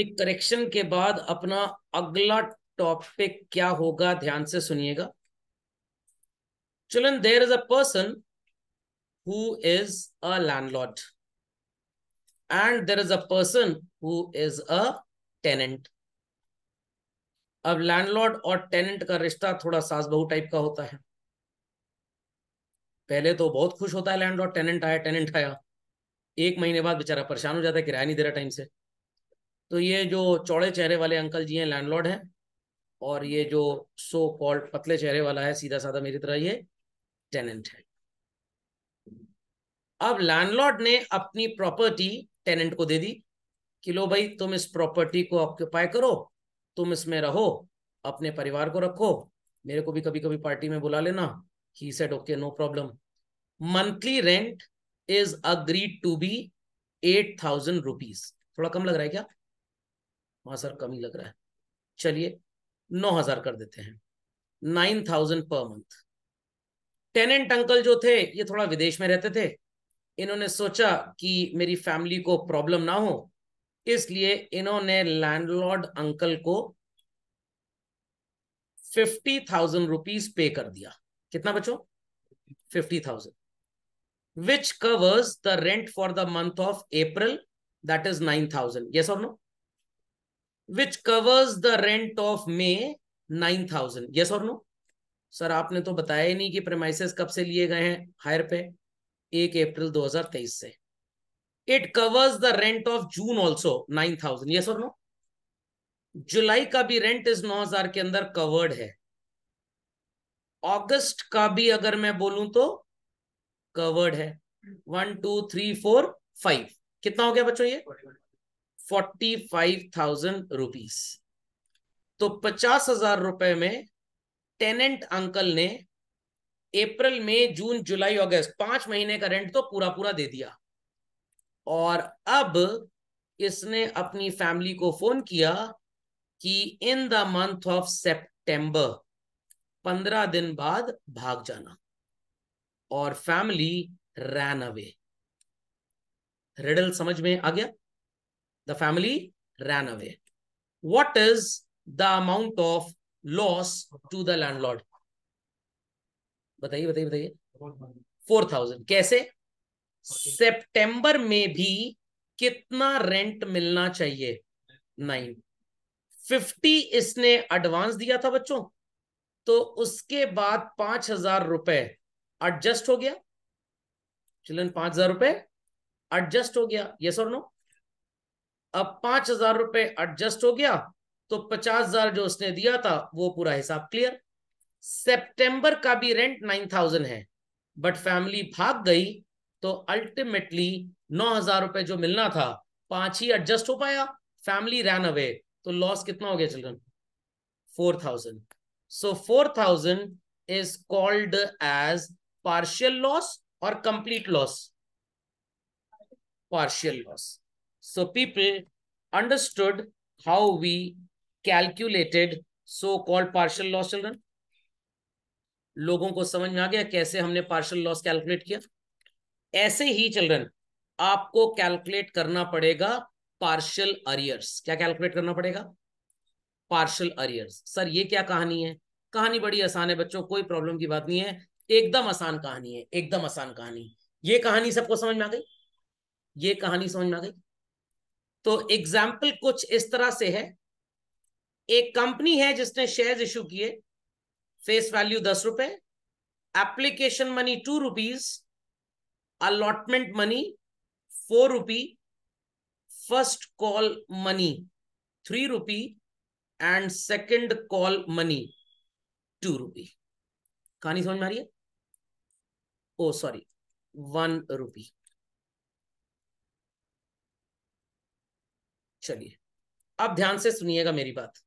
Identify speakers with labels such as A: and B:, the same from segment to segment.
A: एक करेक्शन के बाद अपना अगला टॉपिक क्या होगा ध्यान से सुनिएगा चलन there is a person who is a landlord and there is a person who is a tenant अब लैंडलॉर्ड और टेनेंट का रिश्ता थोड़ा सास बहु टाइप का होता है पहले तो बहुत खुश होता है लैंडलॉर्ड टेनेंट आया टेनेंट आया एक महीने बाद बेचारा परेशान हो जाता है किराया नहीं दे रहा टाइम से तो ये जो चौड़े चेहरे वाले अंकल जी हैं लैंडलॉर्ड हैं और ये जो सो कॉल्ड पतले चेहरे वाला है सीधा साधा मेरी तरह ये टेनेंट है अब लैंडलॉर्ड ने अपनी प्रॉपर्टी टेनेंट को दे दी कि लो भाई तुम इस प्रॉपर्टी को ऑक्यूपाई करो तुम इसमें रहो अपने परिवार को रखो मेरे को भी कभी कभी पार्टी में बुला लेना ही set okay no problem monthly rent is agreed to be eight thousand rupees थोड़ा कम लग रहा है क्या वहां सर कम ही लग रहा है चलिए नौ हजार कर देते हैं nine thousand per month tenant uncle जो थे ये थोड़ा विदेश में रहते थे इन्होंने सोचा कि मेरी फैमिली को प्रॉब्लम ना हो इसलिए इन्होंने लैंडलॉर्ड अंकल को फिफ्टी थाउजेंड रुपीज पे कर दिया कितना बचो fifty thousand which covers the rent for the month of April that is nine thousand yes or no covers the rent of May nine thousand yes or no sir आपने तो बताया ही नहीं कि premises कब से लिए गए हैं हायर पे एक अप्रैल 2023 से it covers the rent of June also nine thousand ये और नो जुलाई का भी रेंट इस नौ हजार के अंदर कवर्ड है अगस्त का भी अगर मैं बोलूं तो कवर्ड है one two three four five कितना हो गया बच्चों ये फोर्टी फाइव थाउजेंड रुपीज तो पचास हजार रुपए में टेनेंट अंकल ने अप्रैल मई जून जुलाई अगस्त पांच महीने का रेंट तो पूरा पूरा दे दिया और अब इसने अपनी फैमिली को फोन किया कि इन द मंथ ऑफ सितंबर पंद्रह दिन बाद भाग जाना और फैमिली रैन अवे रिडल समझ में आ गया The family ran away. What is the amount of loss to the landlord? बताइए बताइए बताइए फोर थाउजेंड कैसे okay. में भी कितना रेंट मिलना चाहिए नाइन फिफ्टी इसने एडवांस दिया था बच्चों तो उसके बाद पांच हजार रुपए एडजस्ट हो गया चिल्ड्रन पांच हजार रुपए एडजस्ट हो गया यस और नो अब पांच हजार रुपए एडजस्ट हो गया तो पचास हजार जो उसने दिया था वो पूरा हिसाब क्लियर सितंबर का भी रेंट नाइन थाउजेंड है बट फैमिली भाग गई तो अल्टीमेटली नौ हजार रुपए जो मिलना था पांच ही एडजस्ट हो पाया फैमिली रैन अवे तो लॉस कितना हो गया children four thousand so four thousand is called as partial loss और complete loss partial loss So people understood how we calculated so-called partial loss children. लोगों को समझ में आ गया कैसे हमने पार्शल लॉस कैलकुलेट किया ऐसे ही चिल्ड्रन आपको कैलकुलेट करना पड़ेगा पार्शल अरियर्स क्या कैलकुलेट करना पड़ेगा पार्शल अरियर्स सर ये क्या कहानी है कहानी बड़ी आसान है बच्चों कोई प्रॉब्लम की बात नहीं है एकदम आसान कहानी है एकदम आसान कहानी ये कहानी सबको समझ में आ गई ये कहानी समझ में आ गई तो एग्जाम्पल कुछ इस तरह से है एक कंपनी है जिसने शेयर्स इशू किए फेस वैल्यू दस रुपए application money two rupees allotment money four rupee first call money three rupee and second call money two rupee कहानी समझ में आ रही है ओ सॉरी वन रुपी चलिए अब ध्यान से सुनिएगा मेरी बात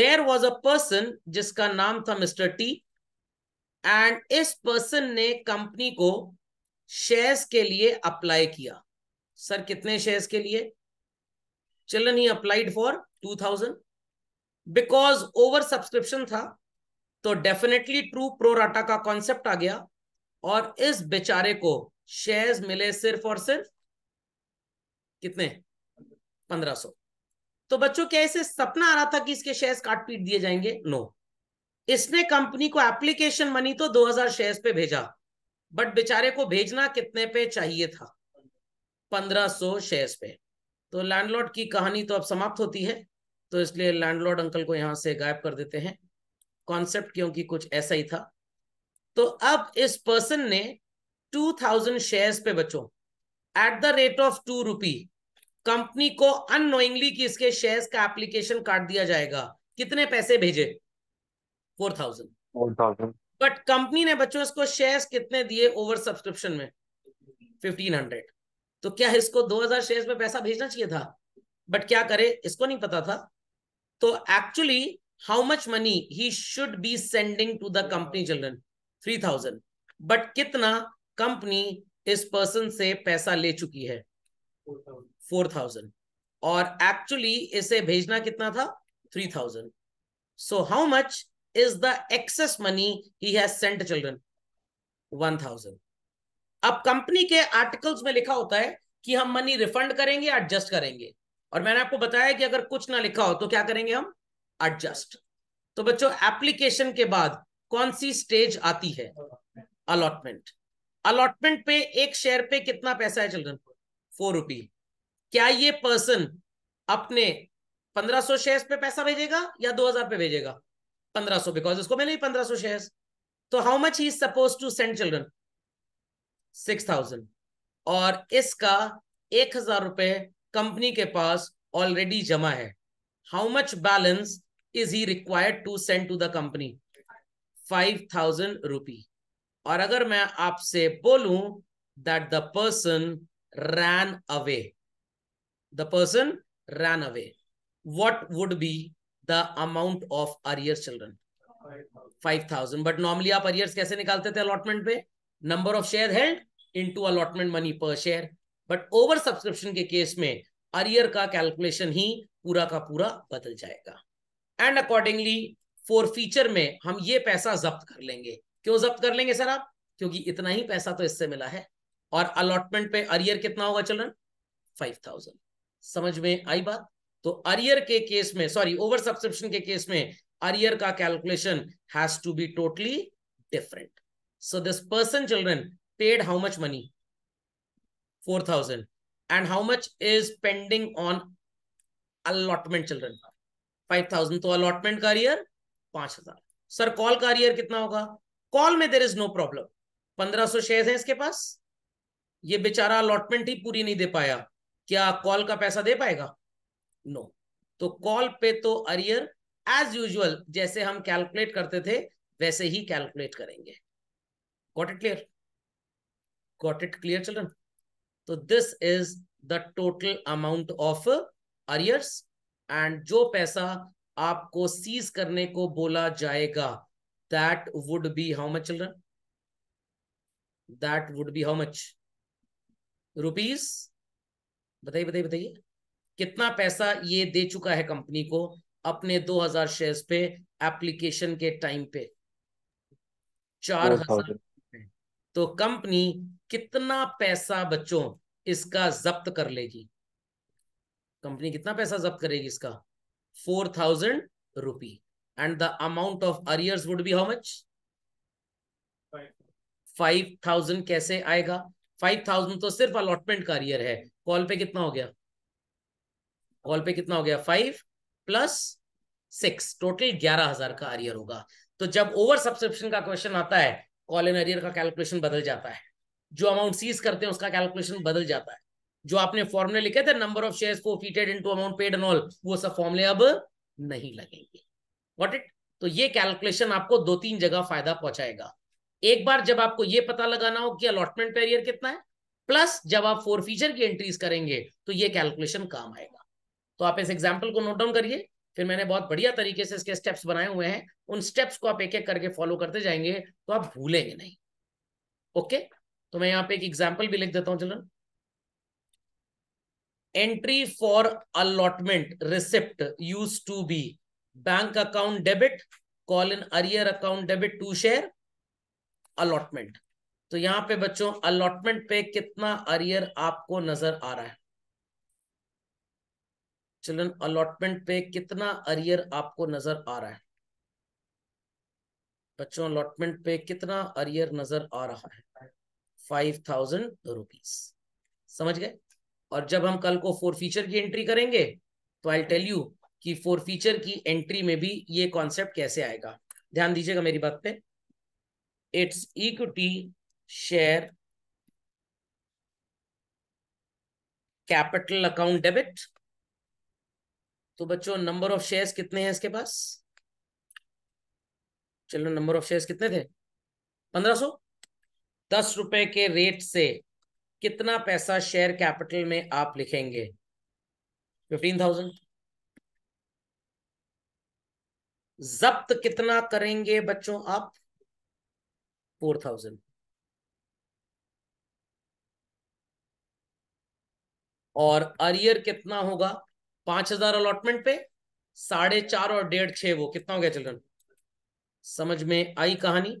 A: देर वॉज अ पर्सन जिसका नाम था मिस्टर टी एंड इस पर्सन ने कंपनी को शेयर्स के लिए अप्लाई किया सर कितने शेयर्स के लिए चलन ही applied for two thousand because over subscription था तो डेफिनेटली ट्रू प्रोराटा का कॉन्सेप्ट आ गया और इस बेचारे को शेयर्स मिले सिर्फ और सिर्फ कितने पंद्रह सौ तो बच्चों क्या इसे सपना आ रहा था कि इसके शेयर्स काट पीट दिए जाएंगे नो इसने कंपनी को एप्लीकेशन मनी तो 2000 शेयर्स पे भेजा बट बेचारे को भेजना कितने पे चाहिए था 1500 शेयर्स पे तो लैंडलॉर्ड की कहानी तो अब समाप्त होती है तो इसलिए लैंडलॉर्ड अंकल को यहां से गायब कर देते हैं कॉन्सेप्ट क्योंकि कुछ ऐसा ही था तो अब इस पर्सन ने 2000 शेयर्स पे बच्चों at the rate of two rupee company को अनोइंगली कि इसके शेयर्स का एप्लीकेशन काट दिया जाएगा कितने पैसे भेजे four thousand four thousand but company ने बच्चों इसको शेयर्स कितने दिए ओवर सब्सक्रिप्शन में फिफ्टीन हंड्रेड तो क्या इसको दो हजार शेयर में पैसा भेजना चाहिए था बट क्या करे इसको नहीं पता था तो actually how much money he should be sending to the company children three thousand but कितना कंपनी इस पर्सन से पैसा ले चुकी है फोर थाउजेंड और एक्चुअली इसे भेजना कितना था three thousand so how much is the excess money he has sent children one thousand अब कंपनी के आर्टिकल्स में लिखा होता है कि हम मनी रिफंड करेंगे एडजस्ट करेंगे और मैंने आपको बताया कि अगर कुछ ना लिखा हो तो क्या करेंगे हम एडजस्ट तो बच्चों एप्लीकेशन के बाद कौन सी स्टेज आती है अलॉटमेंट अलॉटमेंट पे एक शेयर पे कितना पैसा है चिल्ड्रन फोर रुपी क्या ये पर्सन अपने 1500 शेयर्स पे पैसा भेजेगा या 2000 पे भेजेगा 1500 बिकॉज इसको मिले 1500 शेयर्स तो how much he suppose to send children 6000 और इसका एक हजार रुपए कंपनी के पास ऑलरेडी जमा है how much balance is he required to send to the company five thousand rupee और अगर मैं आपसे बोलूं that the person ran away the person ran away what would be the amount of arrears children 5000 but normally aap arrears kaise nikalte the allotment pe number of share held into allotment money per share but over subscription ke case mein arrear ka calculation hi pura ka pura badal jayega and accordingly for feature mein hum ye paisa जब्त kar lenge क्यों जब्त kar lenge sir aap kyunki itna hi paisa to isse mila hai और allotment पे arrear कितना होगा चलन five thousand समझ में आई बात तो अरियर के केस में सॉरी ओवर सब्सक्रिप्शन के केस में अरियर का calculation has to be totally different so this person children paid how much money four thousand and how much is pending on allotment children five thousand तो allotment का arrear पांच हजार sir call का arrear कितना होगा call में there is no problem पंद्रह सो शेयर है इसके पास ये बेचारा अलॉटमेंट ही पूरी नहीं दे पाया क्या कॉल का पैसा दे पाएगा नो no. तो कॉल पे तो अरियर एज यूजल जैसे हम कैलकुलेट करते थे वैसे ही कैलकुलेट करेंगे got it clear got it clear children तो this is the total amount of arrears and जो पैसा आपको सीज करने को बोला जाएगा that would be how much children that would be how much rupees बताइए बताइए बताइए कितना पैसा ये दे चुका है कंपनी को अपने 2000 शेयर्स पे एप्लीकेशन के टाइम पे चार हजार तो कंपनी कितना पैसा बच्चों इसका जब्त कर लेगी कंपनी कितना पैसा जब्त करेगी इसका four thousand rupee and the amount of arrears would be how much five thousand कैसे आएगा फाइव थाउजेंड तो सिर्फ अलॉटमेंट का अरियर है कॉल पे कितना हो गया कॉल पे कितना हो गया फाइव प्लस सिक्स टोटल ग्यारह हजार का अरियर होगा तो जब ओवर सब्सक्रिप्शन का क्वेश्चन आता है कॉल इन अरियर का कैलकुलेशन बदल जाता है जो अमाउंट सीज करते हैं उसका कैलकुलेशन बदल जाता है जो आपने फॉर्मुले लिखे थे number of shares forfeited into amount paid and all वो सब फॉर्मुले अब नहीं लगेंगे वॉट इट तो ये कैलकुलेशन आपको दो तीन जगह फायदा पहुंचाएगा एक बार जब आपको ये पता लगाना हो कि अलॉटमेंट पेरियर कितना है प्लस जब आप फोर फीचर की एंट्रीज करेंगे तो ये कैलकुलेशन काम आएगा तो आप इस एग्जाम्पल को नोट डाउन करिए फिर मैंने बहुत बढ़िया तरीके से इसके स्टेप्स बनाए हुए हैं उन स्टेप्स को आप एक एक करके फॉलो करते जाएंगे तो आप भूलेंगे नहीं ओके तो मैं यहाँ पे एक एग्जाम्पल भी लिख देता हूँ चलन entry for allotment receipt use to be bank account debit call in arrear account debit to share allotment तो यहां पे बच्चों अलॉटमेंट पे कितना अरियर आपको नजर आ रहा है चिल्ड्रन अलॉटमेंट पे कितना अरियर आपको नजर आ रहा है बच्चों अलॉटमेंट पे कितना अरियर नजर आ रहा है फाइव थाउजेंड रुपीज समझ गए और जब हम कल को फोर फीचर की एंट्री करेंगे तो आई टेल यू कि फोर फीचर की एंट्री में भी ये कॉन्सेप्ट कैसे आएगा ध्यान दीजिएगा मेरी बात पे it's equity share capital account debit तो बच्चों नंबर ऑफ शेयर्स कितने हैं इसके पास चलो नंबर ऑफ शेयर्स कितने थे पंद्रह सो दस रुपए के रेट से कितना पैसा शेयर कैपिटल में आप लिखेंगे फिफ्टीन थाउजेंड जब्त कितना करेंगे बच्चों आप फोर थाउजेंड और अरियर कितना होगा पांच हजार अलॉटमेंट पे साढ़े चार और डेढ़ छह वो कितना हो गया चिल्ड्रन समझ में आई कहानी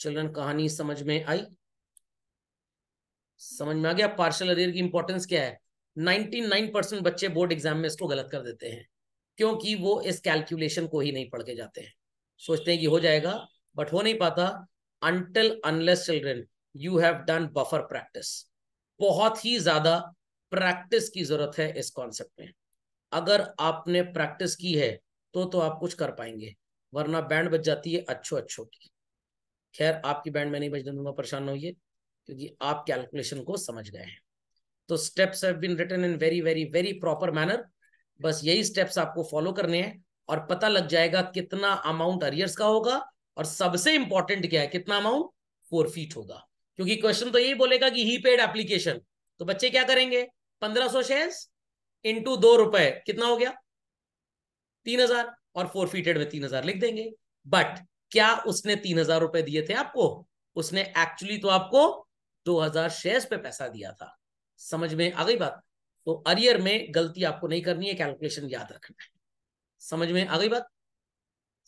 A: चिल्ड्रन कहानी समझ में आई समझ में आ गया पार्शल अरियर की इंपॉर्टेंस क्या है नाइन परसेंट बच्चे बोर्ड एग्जाम में इसको गलत कर देते हैं क्योंकि वो इस कैलकुलेशन को ही नहीं पढ़ के जाते हैं सोचते हैं कि हो जाएगा बट हो नहीं पाता until unless children you have done buffer practice बहुत ही ज्यादा प्रैक्टिस की जरूरत है इस कॉन्सेप्ट में अगर आपने प्रैक्टिस की है तो तो आप कुछ कर पाएंगे वरना बैंड बज जाती है अच्छो अच्छो की खैर आपकी बैंड में नहीं बजने दूंगा परेशान हो क्योंकि आप कैलकुलेशन को समझ गए हैं तो steps have been written in very very very proper manner बस यही स्टेप्स आपको फॉलो करने हैं और पता लग जाएगा कितना अमाउंट अरियर्स का होगा और सबसे इंपॉर्टेंट क्या है कितना अमाउंट फोर फीट होगा क्योंकि क्वेश्चन तो यही बोलेगा कि ही पेड एप्लीकेशन तो बच्चे क्या करेंगे पंद्रह सौ शेयर इंटू दो रुपए कितना हो गया तीन हजार और फोर फीटेड में तीन हजार लिख देंगे बट क्या उसने तीन हजार रुपए दिए थे आपको उसने एक्चुअली तो आपको दो हजार शेयर पे पैसा दिया था समझ में आ गई बात तो अरियर में गलती आपको नहीं करनी है कैलकुलेशन याद रखना है समझ में आ गई बात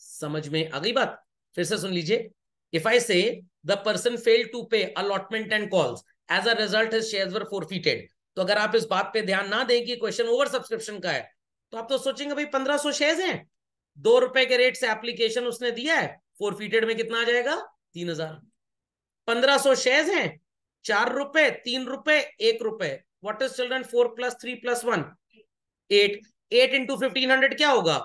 A: समझ में आ गई बात फिर से सुन लीजिए If I say the person failed to pay allotment and calls, as a result his shares were forfeited. तो अगर आप इस बात पे ध्यान ना दें कि क्वेश्चन ओवर सब्सक्रिप्शन का है तो आप तो सोचेंगे भाई पंद्रह सौ शेयर हैं दो रुपए के रेट से एप्लीकेशन उसने दिया है फोरफीटेड में कितना आ जाएगा तीन हजार पंद्रह सौ शेयर हैं चार रुपए तीन रुपए एक रुपए what is children four plus three plus one eight eight into fifteen hundred क्या होगा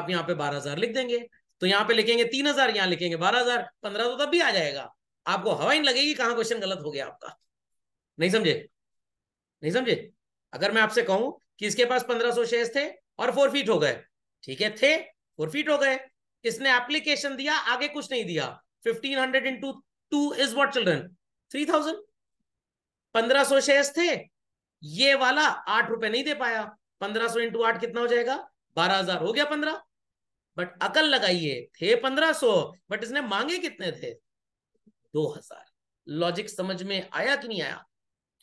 A: आप यहाँ पे बारह हजार लिख देंगे तो यहाँ पे लिखेंगे तीन हजार यहाँ लिखेंगे बारह हजार पंद्रह सौ तब भी आ जाएगा आपको हवा ही लगेगी कहाँ क्वेश्चन गलत हो गया आपका नहीं समझे नहीं समझे अगर मैं आपसे कहूं कि इसके पास पंद्रह सौ शेयर थे और फोर फीट हो गए ठीक है थे फोर फीट हो गए इसने एप्लीकेशन दिया आगे कुछ नहीं दिया fifteen hundred into two is what children three thousand पंद्रह सो शेयर थे ये वाला आठ रुपए नहीं दे पाया पंद्रह सो इंटू आठ कितना हो जाएगा बारह हजार हो गया पंद्रह बट अकल लगाइए थे पंद्रह सो बट इसने मांगे कितने थे दो हजार लॉजिक समझ में आया कि नहीं आया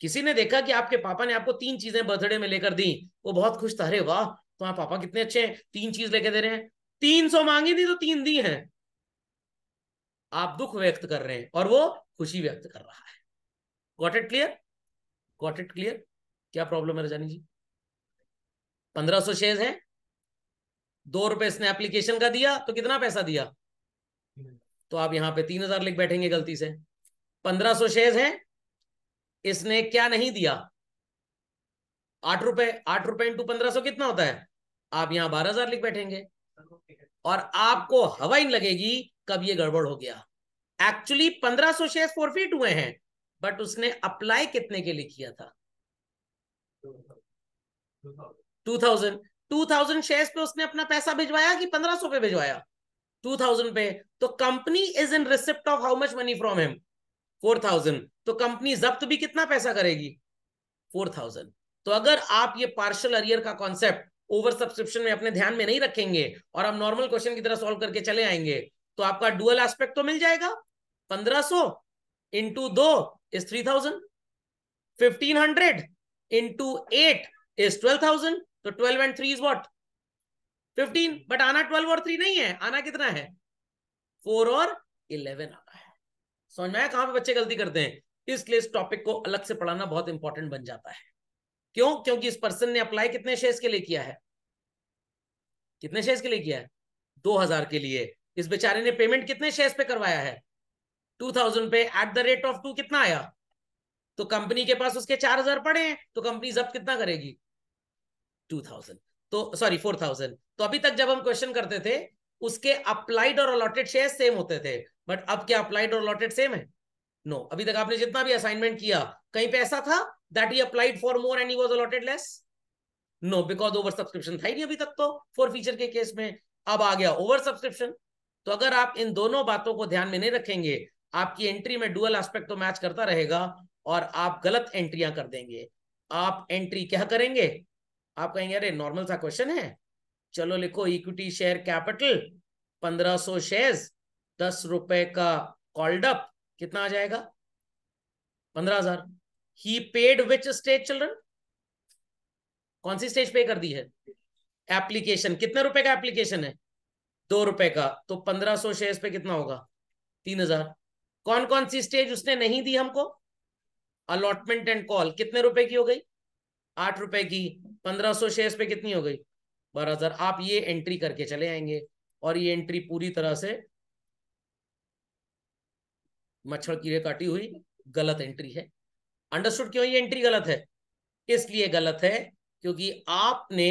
A: किसी ने देखा कि आपके पापा ने आपको तीन चीजें बर्थडे में लेकर दी वो बहुत खुश था अरे वाह तुम्हारे तो पापा कितने अच्छे हैं तीन चीज लेके दे रहे हैं तीन सौ मांगी थी तो तीन दी हैं आप दुख व्यक्त कर रहे हैं और वो खुशी व्यक्त कर रहा है got it clear got it clear क्या प्रॉब्लम है रजानी जी पंद्रह सो शेयर है दो रुपए इसने एप्लीकेशन का दिया तो कितना पैसा दिया तो आप यहां पे तीन हजार लिख बैठेंगे गलती से पंद्रह सौ शेयर है इसने क्या नहीं दिया आठ रुपए आठ रुपए इंटू पंद्रह सौ कितना होता है आप यहां बारह हजार लिख बैठेंगे और आपको हवाइन लगेगी कब ये गड़बड़ हो गया एक्चुअली पंद्रह सो शेयर फोरफिट हुए हैं बट उसने अप्लाई कितने के लिए किया था two thousand two thousand share पे उसने अपना पैसा भिजवाया कि पंद्रह सौ पे भिजवाया टू थाउजेंड पे तो company is in receipt of how much money from him four thousand तो कंपनी जब्त भी कितना पैसा करेगी फोर थाउजेंड तो अगर आप ये पार्शल अरियर का कॉन्सेप्ट ओवर सब्सक्रिप्शन में अपने ध्यान में नहीं रखेंगे और आप नॉर्मल क्वेश्चन की तरह सॉल्व करके चले आएंगे तो आपका डुअल एस्पेक्ट तो मिल जाएगा पंद्रह सो इंटू दो is three thousand fifteen hundred into eight is twelve thousand तो twelve and three is what fifteen but आना ट्वेल्व और थ्री नहीं है आना कितना है फोर और इलेवन आना है समझ में आया कहां पे बच्चे गलती करते हैं इसलिए इस टॉपिक को अलग से पढ़ाना बहुत इंपॉर्टेंट बन जाता है क्यों क्योंकि इस पर्सन ने अप्लाई कितने शेयर्स के लिए किया है कितने शेयर्स के लिए किया है दो हजार के लिए इस बेचारे ने पेमेंट कितने शेयर्स पे करवाया है टू थाउजेंड पे at the rate of two कितना आया तो कंपनी के पास उसके चार हजार पड़े हैं तो कंपनी जब्त कितना करेगी टू थाउजेंड तो सॉरी फोर थाउजेंड तो अभी तक जब हम क्वेश्चन करते थे उसके अप्लाइड और अलॉटेड शेयर सेम होते थे बट अब क्या अप्लाइड और अलॉटेड सेम है नो no. अभी तक आपने जितना भी असाइनमेंट किया कहीं पे ऐसा था that he applied for more and he was allotted less no because over subscription था ही नहीं अभी तक तो फोर फीचर के केस में अब आ गया ओवर सब्सक्रिप्शन तो अगर आप इन दोनों बातों को ध्यान में नहीं रखेंगे आपकी एंट्री में डुअल एस्पेक्ट तो मैच करता रहेगा और आप गलत एंट्रियां कर देंगे आप एंट्री क्या करेंगे आप कहेंगे अरे नॉर्मल सा क्वेश्चन है चलो लिखो इक्विटी शेयर कैपिटल पंद्रह सो शेयर दस रुपए का कॉल्डअप कितना आ जाएगा पंद्रह हजार ही पेड विच स्टेज चिल्ड्रन कौन सी स्टेज पे कर दी है एप्लीकेशन कितने रुपए का एप्लीकेशन है दो रुपए का तो पंद्रह सो शेयर पे कितना होगा तीन हजार कौन कौन सी स्टेज उसने नहीं दी हमको अलॉटमेंट एंड कॉल कितने रुपए की हो गई आठ रुपए की पंद्रह सौ शेयर पे कितनी हो गई बारह हजार आप ये एंट्री करके चले आएंगे और ये एंट्री पूरी तरह से मच्छर कीड़े काटी हुई गलत एंट्री है अंडरस्टूड क्यों ये एंट्री गलत है इसलिए गलत है क्योंकि आपने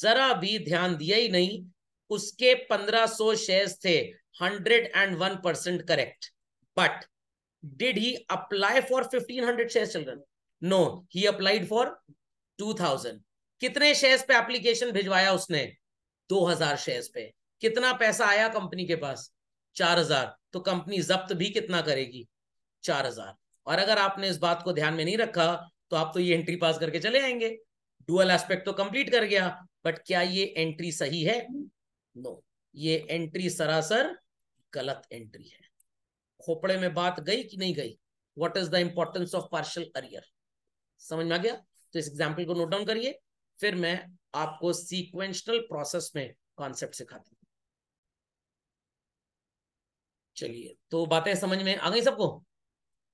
A: जरा भी ध्यान दिया ही नहीं उसके पंद्रह सो शेयर थे hundred and one percent correct but did he apply for fifteen hundred share children no he applied for two thousand कितने शेयर्स पे एप्लीकेशन भिजवाया उसने दो हजार शेयर्स पे कितना पैसा आया कंपनी के पास चार हजार तो कंपनी जब्त भी कितना करेगी चार हजार और अगर आपने इस बात को ध्यान में नहीं रखा तो आप तो ये एंट्री पास करके चले आएंगे डुअल एस्पेक्ट तो कंप्लीट कर गया बट क्या ये एंट्री सही है नो no. ये एंट्री सरासर गलत एंट्री है खोपड़े में बात गई कि नहीं गई what is the importance of partial career समझ में आ गया तो इस एग्जाम्पल को नोट डाउन करिए फिर मैं आपको सीक्वेंशनल प्रोसेस में कॉन्सेप्ट सिखाता हूँ चलिए तो बातें समझ में आ गई सबको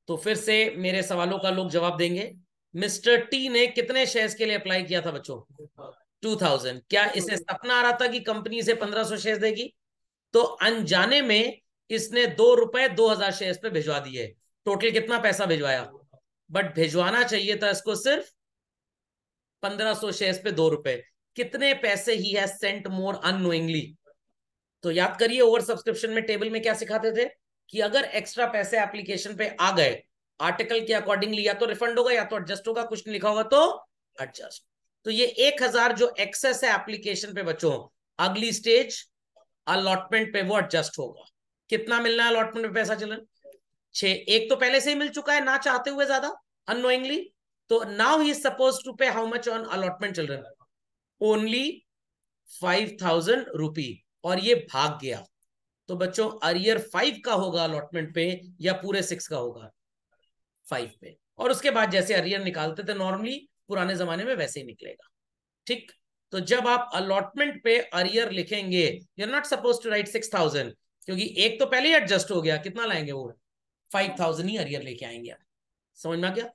A: तो फिर से मेरे सवालों का लोग जवाब देंगे मिस्टर टी ने कितने शेयर्स के लिए अप्लाई किया था बच्चों टू थाउजेंड क्या इसे सपना आ रहा था कि कंपनी से पंद्रह सौ शेयर देगी तो अनजाने में इसने दो रुपए दो हजार शेयर पे भिजवा दिए टोटल कितना पैसा भिजवाया बट भिजवाना चाहिए था इसको सिर्फ पंद्रह सौ शेयर पे दो रुपए कितने पैसे ही है सेंट मोर अनोइंगली तो याद करिए ओवर सब्सक्रिप्शन में टेबल में क्या सिखाते थे कि अगर एक्स्ट्रा पैसे एप्लीकेशन पे आ गए आर्टिकल के अकॉर्डिंगली या तो रिफंड होगा या तो एडजस्ट होगा कुछ नहीं लिखा होगा तो एडजस्ट तो ये एक हजार जो एक्सेस है एप्लीकेशन पे बच्चों अगली स्टेज अलॉटमेंट पे वो एडजस्ट होगा कितना मिलना है अलॉटमेंट पे पैसा चलन छह एक तो पहले से ही मिल चुका है ना चाहते हुए ज्यादा अनोइंगली तो now he suppose to pay how much on allotment children only five thousand rupee और ये भाग गया तो बच्चों अरियर फाइव का होगा अलॉटमेंट पे या पूरे सिक्स का होगा फाइव पे और उसके बाद जैसे अरियर निकालते थे नॉर्मली पुराने जमाने में वैसे ही निकलेगा ठीक तो जब आप अलॉटमेंट पे अरियर लिखेंगे you are not suppose to write six thousand क्योंकि एक तो पहले ही एडजस्ट हो गया कितना लाएंगे वो फाइव थाउजेंड ही अरियर लेके आएंगे समझ में आ गया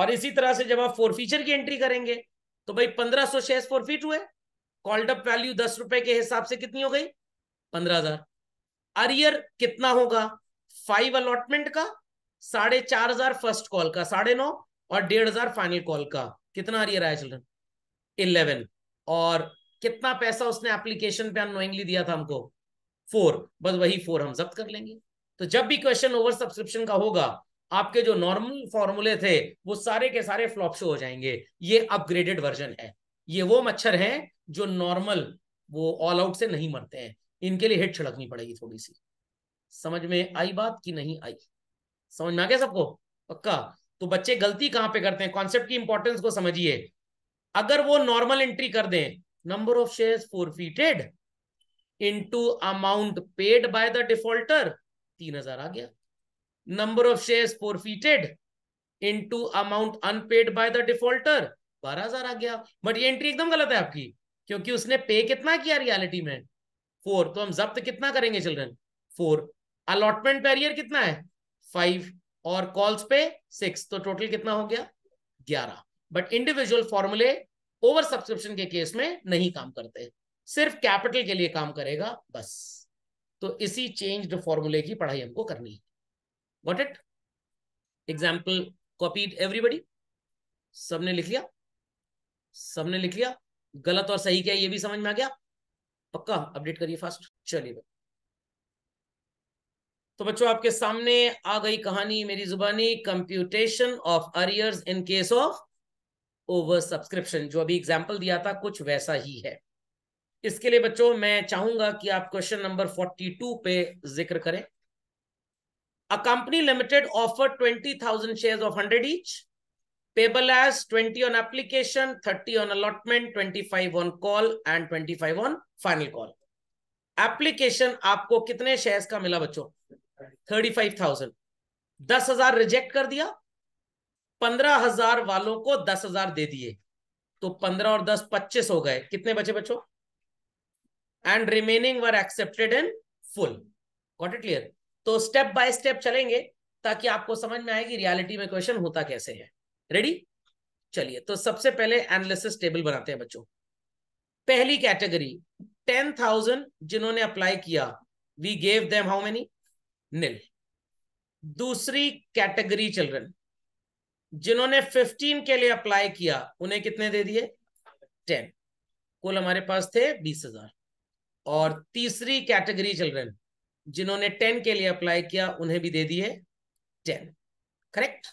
A: और इसी तरह से जब आप फोर फीचर की एंट्री करेंगे तो भाई पंद्रह सौ शेयर फीट हुए कॉल्ड अप वैल्यू दस रुपए के हिसाब से कितनी हो गई पंद्रह हजार अरियर कितना होगा फाइव अलॉटमेंट का साढ़े चार हजार फर्स्ट कॉल का साढ़े नौ और डेढ़ हजार फाइनल कॉल का कितना अरियर आया चिल्ड्रन इलेवन और कितना पैसा उसने एप्लीकेशन पे अनोइंगली दिया था हमको फोर बस वही फोर हम जब्त कर लेंगे तो जब भी क्वेश्चन ओवर सब्सक्रिप्शन का होगा आपके जो नॉर्मल फॉर्मूले थे वो सारे के सारे फ्लॉप शो हो जाएंगे ये अपग्रेडेड वर्जन है ये वो मच्छर हैं जो नॉर्मल वो ऑल आउट से नहीं मरते हैं इनके लिए हिट छिड़कनी पड़ेगी थोड़ी सी समझ में आई बात की नहीं आई समझ में आ गया सबको पक्का तो बच्चे गलती कहां पे करते हैं कॉन्सेप्ट की इंपॉर्टेंस को समझिए अगर वो नॉर्मल एंट्री कर दें number of shares forfeited into amount paid by the defaulter तीन हजार आ गया number of shares forfeited into amount unpaid by the defaulter 12000 आ गया बट ये एंट्री एकदम गलत है आपकी क्योंकि उसने पे कितना किया रियालिटी में फोर तो हम जब्त कितना करेंगे चिल्ड्रन फोर अलॉटमेंट पेरियर कितना है फाइव और कॉल्स पे सिक्स तो टोटल कितना हो गया ग्यारह बट इंडिविजुअल फॉर्मुले ओवर सब्सक्रिप्शन के केस में नहीं काम करते सिर्फ कैपिटल के लिए काम करेगा बस तो इसी चेंज्ड फॉर्मूले की पढ़ाई हमको करनी है Got it? Example copied everybody? सबने लिख लिया सबने लिख लिया गलत और सही क्या है ये भी समझ में आ गया पक्का अपडेट करिए फास्ट चलिए तो बच्चों आपके सामने आ गई कहानी मेरी जुबानी computation of arrears in case of over subscription जो अभी एग्जाम्पल दिया था कुछ वैसा ही है इसके लिए बच्चों मैं चाहूंगा कि आप क्वेश्चन नंबर 42 पे जिक्र करें A company limited offered 20,000 shares of 100 each, payable as 20 on application, 30 on allotment, 25 on call and 25 on final call. Application आपको कितने शेयर्स का मिला बच्चों थर्टी फाइव थाउजेंड दस हजार रिजेक्ट कर दिया पंद्रह हजार वालों को दस हजार दे दिए तो पंद्रह और दस पच्चीस हो गए कितने बचे बच्चों and remaining were accepted in full got it clear तो स्टेप बाय स्टेप चलेंगे ताकि आपको समझ में आए कि रियलिटी में क्वेश्चन होता कैसे है रेडी चलिए तो सबसे पहले एनालिसिस टेबल बनाते हैं बच्चों पहली कैटेगरी टेन थाउजेंड जिन्होंने अप्लाई किया we gave them how many nil दूसरी कैटेगरी चिल्ड्रन जिन्होंने फिफ्टीन के लिए अप्लाई किया उन्हें कितने दे दिए टेन कुल हमारे पास थे बीस हजार और तीसरी कैटेगरी चिल्ड्रन जिन्होंने टेन के लिए अप्लाई किया उन्हें भी दे दिए टेन करेक्ट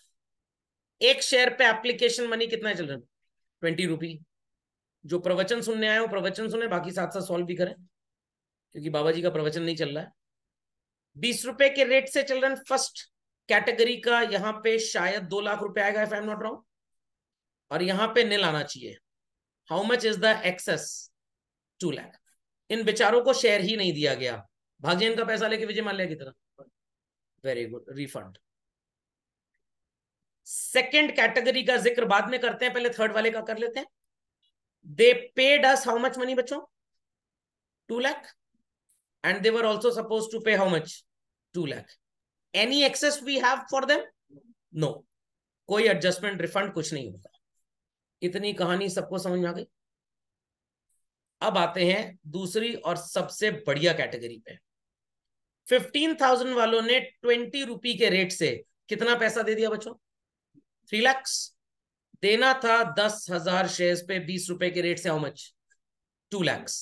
A: एक शेयर पे एप्लीकेशन मनी कितना चल रहा है ट्वेंटी रुपी जो प्रवचन सुनने आए हो प्रवचन सुने बाकी साथ साथ सॉल्व भी करें क्योंकि बाबा जी का प्रवचन नहीं चल रहा है बीस रुपए के रेट से चल रहा है फर्स्ट कैटेगरी का यहाँ पे शायद दो लाख रुपए आएगा if I am not wrong और यहाँ पे निल आना चाहिए how much is the excess two lakh इन बेचारों को शेयर ही नहीं दिया गया भाग जाए इनका पैसा लेके विजय माल्या की तरह very good refund second category का जिक्र बाद में करते हैं पहले थर्ड वाले का कर लेते हैं they paid us how much money बच्चों two lakh and they were also suppose to pay how much two lakh any excess we have for them no कोई एडजस्टमेंट रिफंड कुछ नहीं होता इतनी कहानी सबको समझ में आ गई अब आते हैं दूसरी और सबसे बढ़िया कैटेगरी पे फिफ्टीन थाउजेंड वालों ने ट्वेंटी रुपी के रेट से कितना पैसा दे दिया बच्चों थ्री लैक्स देना था दस हजार शेयर पे बीस रुपए के रेट से how much two lakhs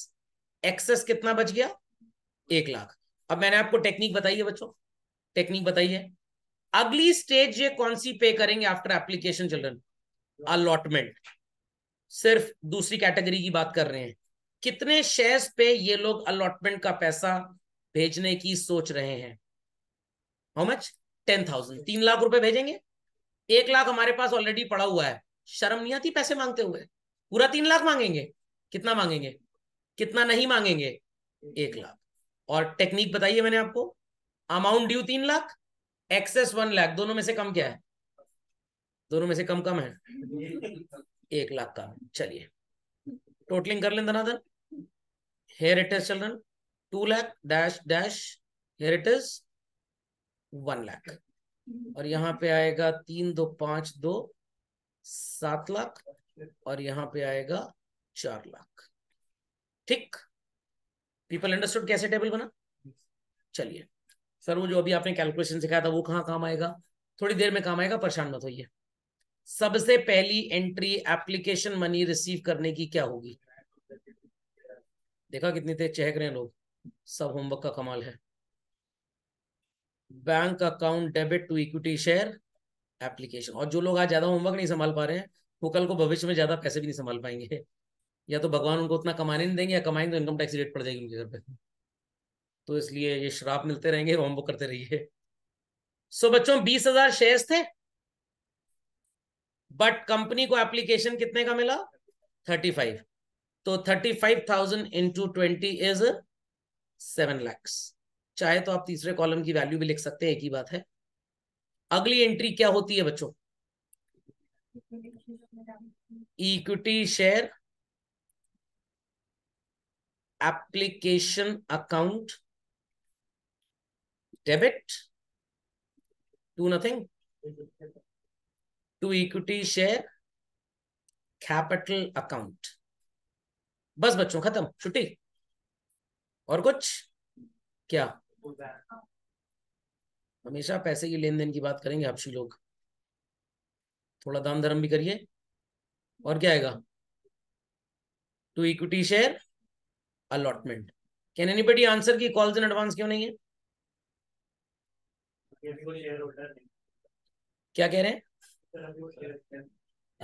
A: excess कितना बच गया एक लाख अब मैंने आपको टेक्निक बताई है बच्चों टेक्निक बताई है अगली स्टेज ये कौन सी पे करेंगे आफ्टर एप्लीकेशन चिल्ड्रन अलॉटमेंट सिर्फ दूसरी कैटेगरी की बात कर रहे हैं कितने शेयर्स पे ये लोग अलॉटमेंट का पैसा भेजने की सोच रहे हैं हाउ मच टेन थाउजेंड तीन लाख रुपए भेजेंगे एक लाख हमारे पास ऑलरेडी पड़ा हुआ है शर्म नहीं आती पैसे मांगते हुए पूरा तीन लाख मांगेंगे कितना मांगेंगे कितना नहीं मांगेंगे एक लाख और टेक्निक बताइए मैंने आपको अमाउंट ड्यू तीन लाख एक्सेस वन लाख दोनों में से कम क्या है दोनों में से कम कम है एक लाख का चलिए टोटलिंग कर लें धनाधन हेयर इट चल रहा two lakh dash dash here it is one lakh और यहाँ पे आएगा तीन दो पांच दो सात लाख और यहाँ पे आएगा चार लाख ठीक पीपल अंडरस्टूड कैसे टेबल बना चलिए सर वो जो अभी आपने कैलकुलेशन सिखाया था वो कहाँ काम आएगा थोड़ी देर में काम आएगा परेशान मत होइए सबसे पहली एंट्री एप्लीकेशन मनी रिसीव करने की क्या होगी देखा कितने थे चहक रहे हैं लोग सब होमवर्क का कमाल है bank account debit to equity share application और जो लोग आज ज्यादा होमवर्क नहीं संभाल पा रहे हैं वो कल को भविष्य में ज्यादा पैसे भी नहीं संभाल पाएंगे या तो भगवान उनको उतना कमाने नहीं देंगे या कमाएंगे तो इनकम टैक्स रेट पड़ जाएगी उनके घर पे तो इसलिए ये श्राप मिलते रहेंगे होमवर्क करते रहिए सो बच्चों बीस हजार शेयर थे बट कंपनी को एप्लीकेशन कितने का मिला थर्टी फाइव तो thirty five thousand into twenty is seven lakhs चाहे तो आप तीसरे कॉलम की वैल्यू भी लिख सकते हैं एक ही बात है अगली एंट्री क्या होती है बच्चों equity share application account debit to nothing to equity share capital account बस बच्चों खत्म छुट्टी और कुछ क्या हमेशा पैसे की लेन देन की बात करेंगे आपसी लोग थोड़ा दान धर्म भी करिए और क्या आएगा to equity share allotment can anybody answer की कॉल्स इन एडवांस क्यों नहीं है क्या कह रहे हैं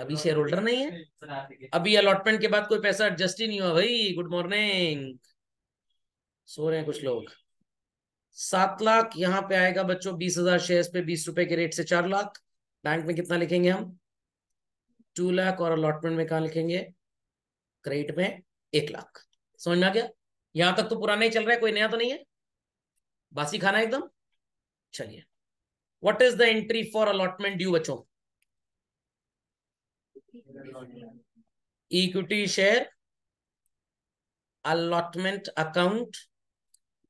A: अभी शेयर होल्डर नहीं है अभी अलॉटमेंट के बाद कोई पैसा एडजस्ट ही नहीं हुआ भाई गुड मॉर्निंग सो रहे हैं कुछ लोग सात लाख यहाँ पे आएगा बच्चों बीस हजार शेयर पे बीस रुपए के रेट से चार लाख बैंक में कितना लिखेंगे हम टू लाख और अलॉटमेंट में कहा लिखेंगे क्रेडिट में एक लाख समझना क्या यहां तक तो पुराना ही चल रहा है कोई नया तो नहीं है बासी खाना एकदम चलिए what is the entry for allotment due बच्चों equity share allotment account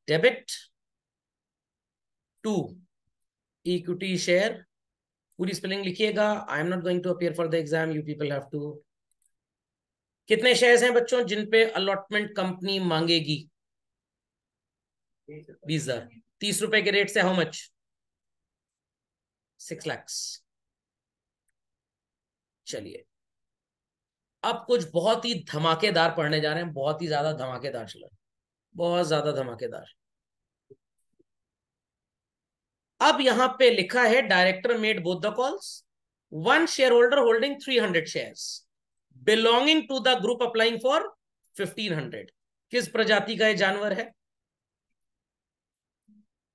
A: debit to equity share पूरी स्पेलिंग लिखिएगा I am not going to appear for the exam you people have to कितने शेयर्स हैं बच्चों जिन पे अलॉटमेंट कंपनी मांगेगी बीस हजार तीस रुपए के रेट से हाउ मच सिक्स लैक्स चलिए अब कुछ बहुत ही धमाकेदार पढ़ने जा रहे हैं बहुत ही ज्यादा धमाकेदार चल रहे बहुत ज्यादा धमाकेदार अब यहां पे लिखा है director made both the calls one share holder holding three hundred share belonging to the group applying for fifteen hundred किस प्रजाति का यह जानवर है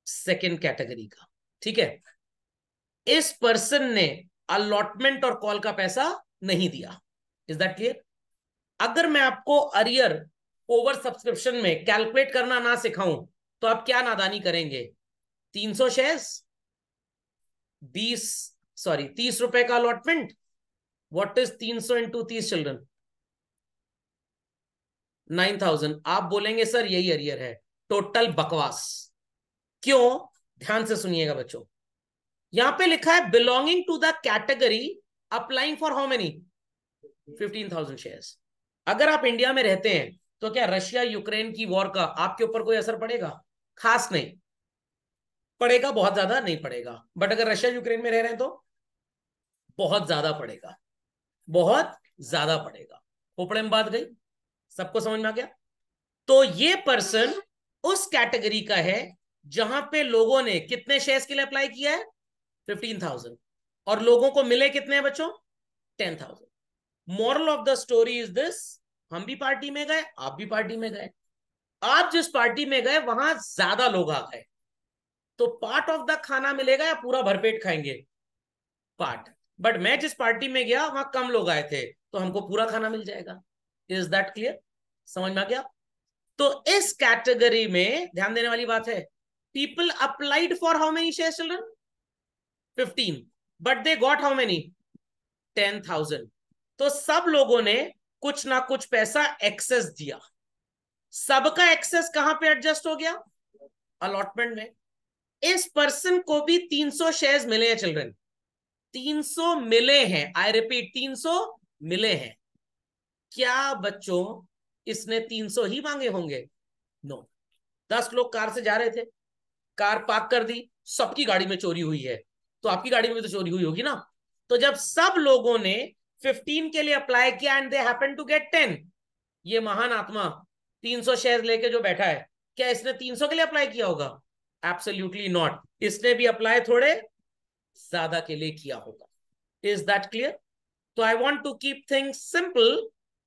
A: सेकेंड कैटेगरी का ठीक है इस पर्सन ने अलॉटमेंट और कॉल का पैसा नहीं दिया इज दैट क्लियर अगर मैं आपको अरियर ओवर सब्सक्रिप्शन में कैलकुलेट करना ना सिखाऊं तो आप क्या नादानी करेंगे तीन सौ शेयर्स बीस सॉरी तीस रुपए का अलॉटमेंट व्हाट इज तीन सौ इंटू तीस चिल्ड्रन नाइन थाउजेंड आप बोलेंगे सर यही अरियर है टोटल बकवास क्यों ध्यान से सुनिएगा बच्चों यहां पे लिखा है belonging to the category applying for how many fifteen thousand share अगर आप इंडिया में रहते हैं तो क्या रशिया यूक्रेन की वॉर का आपके ऊपर कोई असर पड़ेगा खास नहीं पड़ेगा बहुत ज्यादा नहीं पड़ेगा बट अगर रशिया यूक्रेन में रह रहे हैं तो बहुत ज्यादा पड़ेगा बहुत ज्यादा पड़ेगा पोपड़े में बात गई सबको समझ में आ गया तो ये पर्सन उस कैटेगरी का है जहां पे लोगों ने कितने शेयर्स के लिए अप्लाई किया है फिफ्टीन थाउजेंड और लोगों को मिले कितने हैं बच्चों ten thousand moral of the story is this हम भी पार्टी में गए आप भी पार्टी में गए आप जिस पार्टी में गए वहां ज्यादा लोग आ गए तो पार्ट ऑफ द खाना मिलेगा या पूरा भरपेट खाएंगे पार्ट बट मैं जिस पार्टी में गया वहां कम लोग आए थे तो हमको पूरा खाना मिल जाएगा इज दैट क्लियर समझ में आ गया तो इस कैटेगरी में ध्यान देने वाली बात है people applied for how many share children fifteen but they got how many ten thousand तो सब लोगों ने कुछ ना कुछ पैसा एक्सेस दिया सबका एक्सेस कहां पे एडजस्ट हो गया अलॉटमेंट में इस पर्सन को भी 300 शेयर्स मिले हैं चिल्ड्रन 300 मिले हैं आई रिपीट 300 मिले हैं क्या बच्चों इसने 300 ही मांगे होंगे नो no. दस लोग कार से जा रहे थे कार पार्क कर दी सबकी गाड़ी में चोरी हुई है तो आपकी गाड़ी में भी तो चोरी हुई होगी ना तो जब सब लोगों ने 15 के लिए अप्लाई किया and they happen to get 10 ये महान आत्मा 300 शेयर लेके जो बैठा है क्या इसने 300 के लिए अप्लाई किया होगा एब्सोल्यूटली नॉट इसने भी अप्लाई थोड़े ज्यादा के लिए किया होगा इज दैट क्लियर तो I want to keep thing simple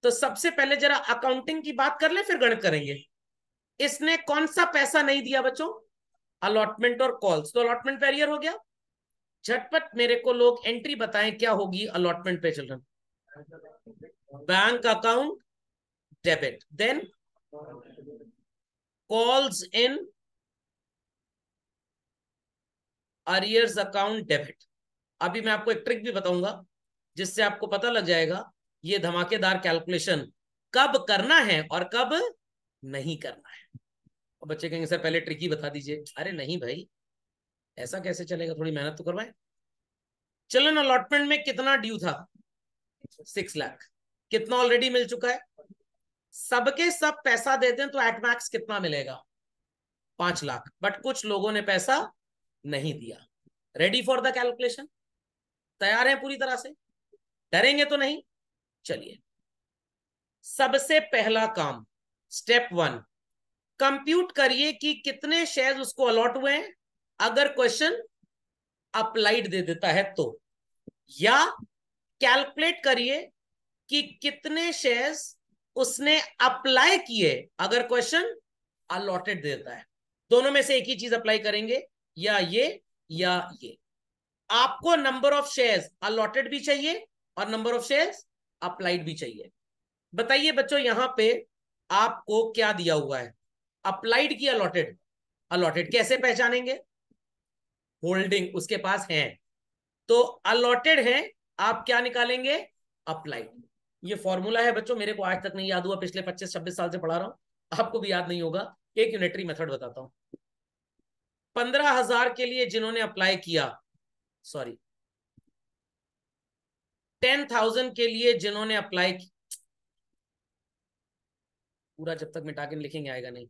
A: तो सबसे पहले जरा अकाउंटिंग की बात कर ले फिर गणित करेंगे इसने कौन सा पैसा नहीं दिया बच्चों अलॉटमेंट और कॉल्स तो अलॉटमेंट बैरियर हो गया झटपट मेरे को लोग एंट्री बताएं क्या होगी अलॉटमेंट पे children bank account debit then calls in arrears account debit अभी मैं आपको एक ट्रिक भी बताऊंगा जिससे आपको पता लग जाएगा ये धमाकेदार कैलकुलेशन कब करना है और कब नहीं करना है बच्चे कहेंगे सर पहले ट्रिक ही बता दीजिए अरे नहीं भाई ऐसा कैसे चलेगा थोड़ी मेहनत तो करवाए चलन अलॉटमेंट में कितना ड्यू था सिक्स लाख कितना ऑलरेडी मिल चुका है सबके सब पैसा देते हैं तो एटमैक्स कितना मिलेगा पांच लाख बट कुछ लोगों ने पैसा नहीं दिया रेडी फॉर द कैलकुलेशन तैयार हैं पूरी तरह से डरेंगे तो नहीं चलिए सबसे पहला काम स्टेप वन कंप्यूट करिए कि कितने शेयर्स उसको अलॉट हुए हैं अगर क्वेश्चन अप्लाइड दे देता है तो या कैलकुलेट करिए कि कितने शेयर्स उसने अप्लाई किए अगर क्वेश्चन अलॉटेड देता है दोनों में से एक ही चीज अप्लाई करेंगे या ये या ये आपको नंबर ऑफ शेयर्स अलॉटेड भी चाहिए और नंबर ऑफ शेयर्स अप्लाइड भी चाहिए बताइए बच्चों यहां पे आपको क्या दिया हुआ है अप्लाइड की अलॉटेड अलॉटेड कैसे पहचानेंगे होल्डिंग उसके पास है तो अलॉटेड है आप क्या निकालेंगे अप्लाइड ये फॉर्मूला है बच्चों मेरे को आज तक नहीं याद हुआ पिछले पच्चीस छब्बीस साल से पढ़ा रहा हूं आपको भी याद नहीं होगा एक यूनिटरी मेथड बताता हूं पंद्रह हजार के लिए जिन्होंने अप्लाई किया सॉरी टेन थाउजेंड के लिए जिन्होंने अप्लाई पूरा जब तक मिटा के लिखेंगे आएगा नहीं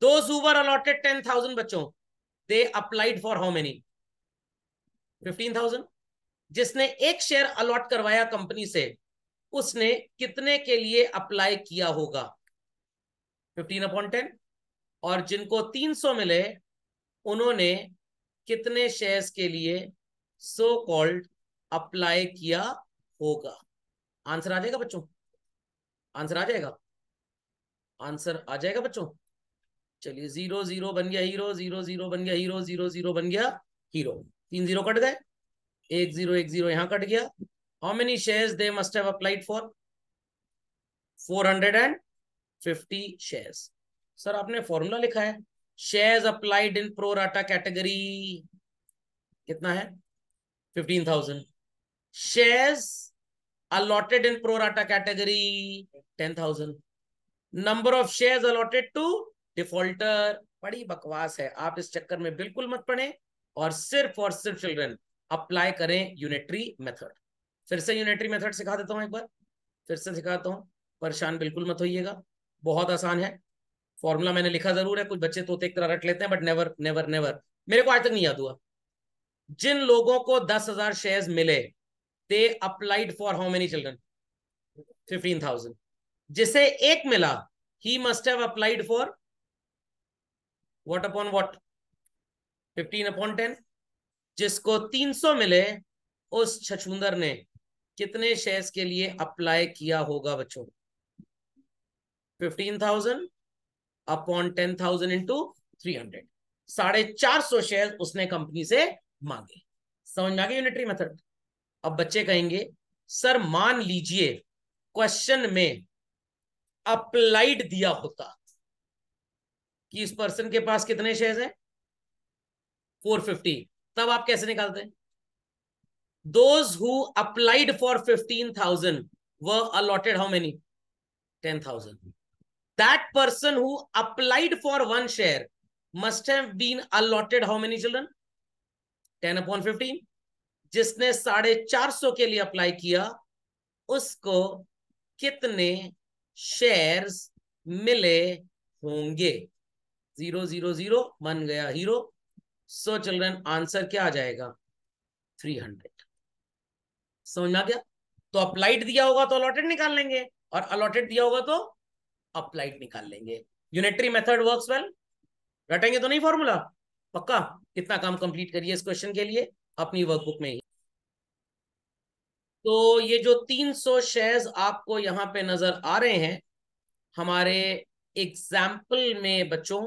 A: दो हुवर अलॉटेड टेन थाउजेंड बच्चों they applied for how many fifteen thousand जिसने एक शेयर अलॉट करवाया कंपनी से उसने कितने के लिए अप्लाई किया होगा फिफ्टीन अपॉइंट टेन और जिनको तीन सौ मिले उन्होंने कितने शेयर्स के लिए सो कॉल्ड अप्लाई किया होगा आंसर आ जाएगा बच्चों आंसर आ जाएगा आंसर आ जाएगा बच्चों चलिए जीरो जीरो बन गया हीरो जीरो जीरो बन गया हीरो जीरो जीरो बन गया हीरो तीन जीरो कट गए एक जीरो एक जीरो यहां कट गया how many shares they must have applied for four hundred and fifty shares sir आपने फॉर्मूला लिखा है shares applied in pro rata category कितना है fifteen thousand shares allotted in pro rata category ten thousand number of shares allotted to defaulter बड़ी बकवास है आप इस चक्कर में बिल्कुल मत पड़े और सिर्फ और सिर्फ चिल्ड्रन अप्लाई करें यूनिटरी मेथड फिर से यूनिटरी मेथड सिखा देता हूं एक बार फिर से सिखाता हूं परेशान बिल्कुल मत होइएगा बहुत आसान है फॉर्मूला मैंने लिखा जरूर है कुछ बच्चे तोते एक तरह रट लेते हैं बट नेवर नेवर नेवर मेरे को आज तक नहीं याद हुआ जिन लोगों को दस हजार शेयर मिले they applied for how many children fifteen thousand जिसे एक मिला he must have applied for what upon what fifteen upon ten जिसको तीन सौ मिले उस छछुंदर ने कितने शेयर्स के लिए अप्लाई किया होगा बच्चों fifteen thousand upon ten thousand into three hundred साढ़े चार सौ शेयर उसने कंपनी से मांगे समझ में आ गया यूनिटरी मेथड अब बच्चे कहेंगे सर मान लीजिए क्वेश्चन में अप्लाइड दिया होता कि इस पर्सन के पास कितने शेयर्स हैं 450 तब आप कैसे निकालते हैं those who applied for fifteen thousand were allotted how many ten thousand that person who applied for one share must have been allotted how many children ten upon fifteen जिसने साढ़े चार सौ के लिए अप्लाई किया उसको कितने शेयर्स मिले होंगे जीरो जीरो जीरो बन गया हीरो सो चिल्ड्रन आंसर क्या आ जाएगा थ्री हंड्रेड समझना क्या तो अप्लाइड दिया होगा तो अलॉटेड निकाल लेंगे और अलॉटेड दिया होगा तो अप्लाइड निकाल लेंगे यूनिटरी मेथड वर्क्स वेल रटेंगे तो नहीं फॉर्मूला पक्का कितना काम कंप्लीट करिए इस क्वेश्चन के लिए अपनी वर्कबुक में ही तो ये जो 300 शेयर आपको यहां पे नजर आ रहे हैं हमारे एग्जाम्पल में बच्चों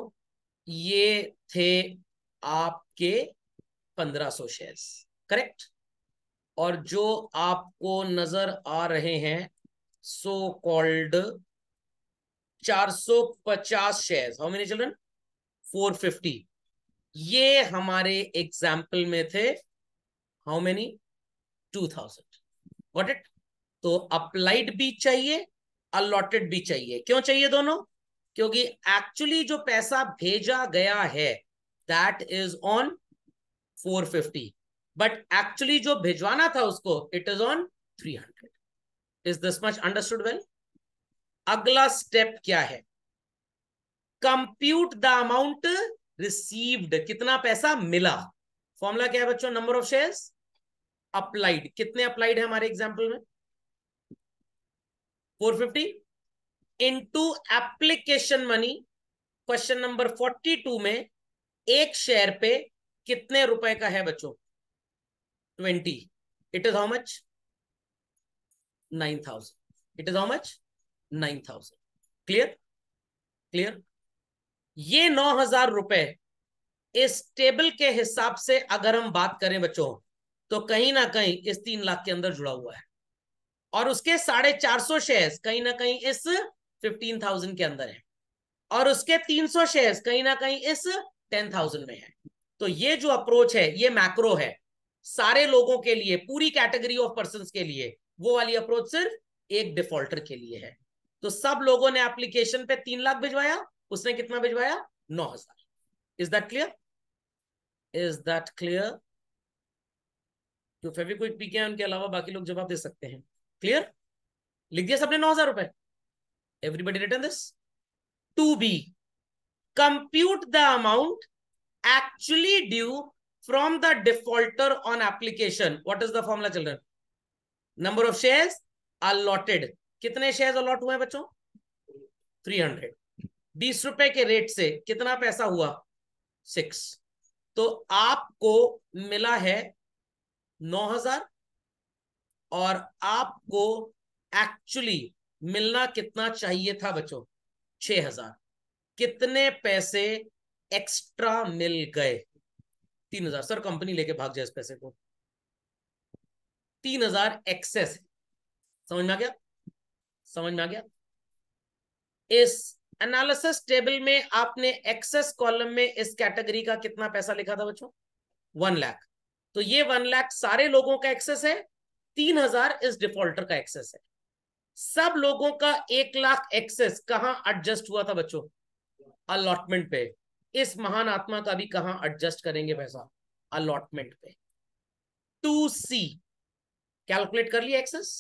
A: ये थे आपके 1500 शेयर्स करेक्ट और जो आपको नजर आ रहे हैं so called 450 shares how many children 450 ये हमारे एग्जाम्पल में थे हाउ मेनी 2000 वॉट इट तो अप्लाइड भी चाहिए अलॉटेड भी चाहिए क्यों चाहिए दोनों क्योंकि एक्चुअली जो पैसा भेजा गया है that is on 450 but actually जो भिजवाना था उसको it is on 300 is this much understood well अगला स्टेप क्या है कंप्यूट द अमाउंट रिसीव्ड कितना पैसा मिला फॉर्मूला क्या है बच्चों नंबर ऑफ शेयर्स अप्लाइड कितने अप्लाइड है हमारे एग्जाम्पल में 450 into application money question number 42 में एक शेयर पे कितने रुपए का है बच्चों 20 it is how much 9000 it is how much 9000 clear clear ये नौ हजार रुपए इस टेबल के हिसाब से अगर हम बात करें बच्चों तो कहीं ना कहीं इस तीन लाख के अंदर जुड़ा हुआ है और उसके साढ़े चार सौ शेयर कहीं ना कहीं इस फिफ्टीन थाउजेंड के अंदर है और उसके तीन सौ शेयर कहीं ना कहीं इस टेन थाउजेंड में है तो ये जो अप्रोच है ये मैक्रो है सारे लोगों के लिए पूरी कैटेगरी ऑफ पर्सन के लिए वो वाली अप्रोच सिर्फ एक डिफॉल्टर के लिए है तो सब लोगों ने एप्लीकेशन पे तीन लाख भिजवाया उसने कितना भिजवाया नौ हजार is that clear is that clear जो फेविक्विक पी के उनके अलावा बाकी लोग जवाब दे सकते हैं क्लियर लिख दिया सबने नौ हजार रुपए everybody written this 2b compute the amount actually due from the defaulter on application what is the formula children number of shares allotted कितने शेयर्स अलॉट हुए बच्चों 300 बीस रुपए के रेट से कितना पैसा हुआ सिक्स तो आपको मिला है 9000 और आपको एक्चुअली मिलना कितना चाहिए था बच्चों छह हजार कितने पैसे एक्स्ट्रा मिल गए तीन हजार सर कंपनी लेके भाग जाए इस पैसे को तीन हजार एक्सेस समझ में आ गया समझ में आ गया इस एनालिसिस टेबल में आपने एक्सेस कॉलम में इस कैटेगरी का कितना पैसा लिखा था बच्चों वन लाख तो ये वन लाख सारे लोगों का एक्सेस है तीन हजार इस डिफॉल्टर का एक्सेस है सब लोगों का एक लाख एक्सेस कहां एडजस्ट हुआ था बच्चों अलॉटमेंट पे इस महान आत्मा का भी कहां एडजस्ट करेंगे पैसा अलॉटमेंट पे टू सी कैलकुलेट कर लिया एक्सेस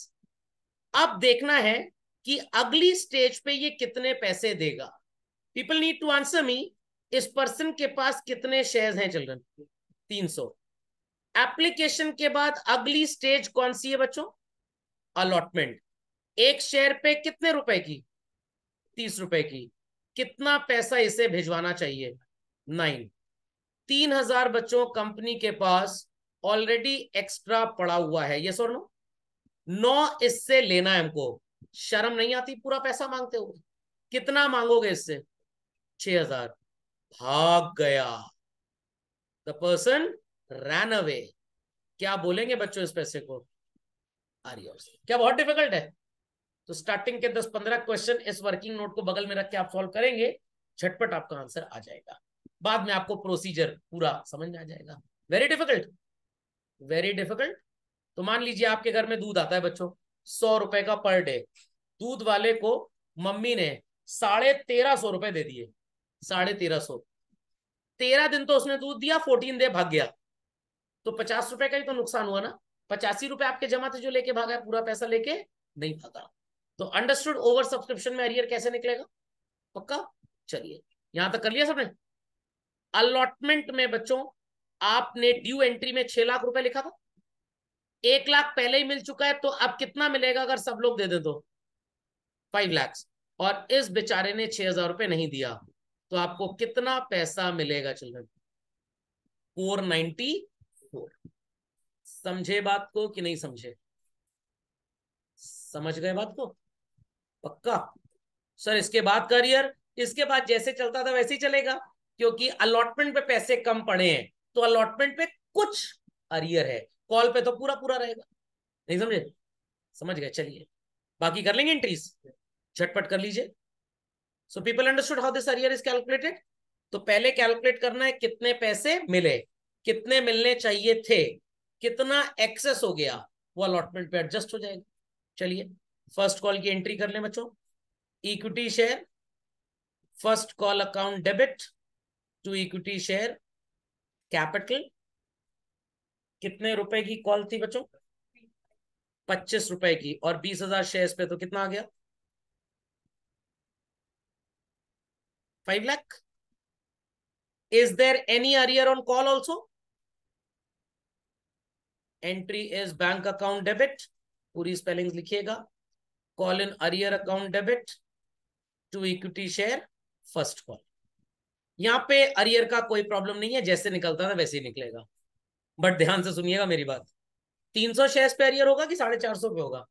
A: अब देखना है कि अगली स्टेज पे ये कितने पैसे देगा people need to answer me इस पर्सन के पास कितने शेयर्स हैं चिल्ड्रन 300 एप्लीकेशन के बाद अगली स्टेज कौन सी है बच्चों अलॉटमेंट एक शेयर पे कितने रुपए की तीस रुपए की कितना पैसा इसे भिजवाना चाहिए नाइन तीन हजार बच्चों कंपनी के पास ऑलरेडी एक्स्ट्रा पड़ा हुआ है ये सोनो नौ इससे लेना है हमको शर्म नहीं आती पूरा पैसा मांगते हो कितना मांगोगे इससे छह हजार भाग गया द पर्सन रैन अवे क्या बोलेंगे बच्चों इस पैसे को आर क्या बहुत डिफिकल्ट है तो स्टार्टिंग के 10-15 क्वेश्चन इस वर्किंग नोट को बगल में रख के आप सॉल्व करेंगे झटपट आपका आंसर आ जाएगा बाद में आपको प्रोसीजर पूरा समझ में आ जाएगा वेरी डिफिकल्ट वेरी डिफिकल्ट तो मान लीजिए आपके घर में दूध आता है बच्चों सौ रुपए का पर डे दूध वाले को मम्मी ने साढ़े तेरह सौ रुपए दे दिए साढ़े तेरह सौ तेरह दिन तो उसने दूध दिया फोर्टीन दे भाग गया तो पचास रुपए का ही तो नुकसान हुआ ना पचासी रुपए आपके जमा थे जो लेके भागा पूरा पैसा लेके नहीं भागा तो अंडरस्टूड ओवर सब्सक्रिप्शन में अरियर कैसे निकलेगा पक्का चलिए यहां तक कर लिया सबने अलॉटमेंट में बच्चों आपने ड्यू एंट्री में छह लाख रुपए लिखा था एक लाख पहले ही मिल चुका है तो अब कितना मिलेगा अगर सब लोग दे दे दो फाइव लैक्स और इस बेचारे ने छह हजार रुपए नहीं दिया तो आपको कितना पैसा मिलेगा चिल्ड्रन फोर नाइनटी फोर समझे बात को कि नहीं समझे समझ गए बात को पक्का सर इसके बाद करियर इसके बाद जैसे चलता था वैसे ही चलेगा क्योंकि अलॉटमेंट पे पैसे कम पड़े हैं तो अलॉटमेंट पे कुछ अरियर है कॉल पे तो पूरा पूरा रहेगा नहीं समझे समझ गए चलिए बाकी कर लेंगे एंट्रीज झटपट कर लीजिए so people understood how this arrear is calculated तो पहले कैलकुलेट करना है कितने पैसे मिले कितने मिलने चाहिए थे कितना एक्सेस हो गया वो अलॉटमेंट पे एडजस्ट हो जाएगा चलिए फर्स्ट कॉल की एंट्री कर ले बच्चों equity share first call account debit to equity share capital कितने रुपए की कॉल थी बच्चों पच्चीस रुपए की और बीस हजार शेयर पे तो कितना आ गया five lakh is there any arrear on call also entry is bank account debit पूरी स्पेलिंग लिखिएगा in arrear account debit to equity share first call यहाँ पे अरियर का कोई प्रॉब्लम नहीं है जैसे निकलता था वैसे ही निकलेगा बट ध्यान से सुनिएगा मेरी बात 300 शेयर पे अरियर होगा कि साढ़े चार सौ पे होगा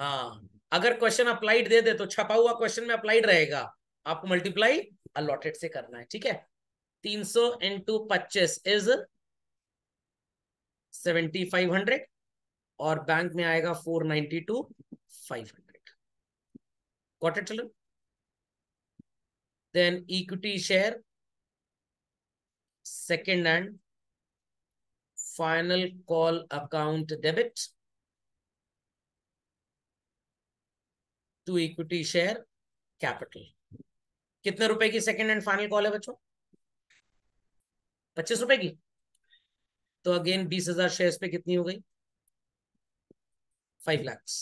A: हाँ अगर क्वेश्चन अप्लाइड दे दे तो छपा हुआ क्वेश्चन में अप्लाइड रहेगा आपको मल्टीप्लाई अलॉटेड से करना है ठीक है तीन सौ इंटू पच्चीस इज सेवेंटी फाइव हंड्रेड और बैंक में आएगा four ninety two 500 got it children then equity share second and final call account debit to equity share capital कितने रुपए की सेकेंड एंड फाइनल कॉल है बच्चों पच्चीस रुपए की तो अगेन बीस हजार शेयर पे कितनी हो गई five lakhs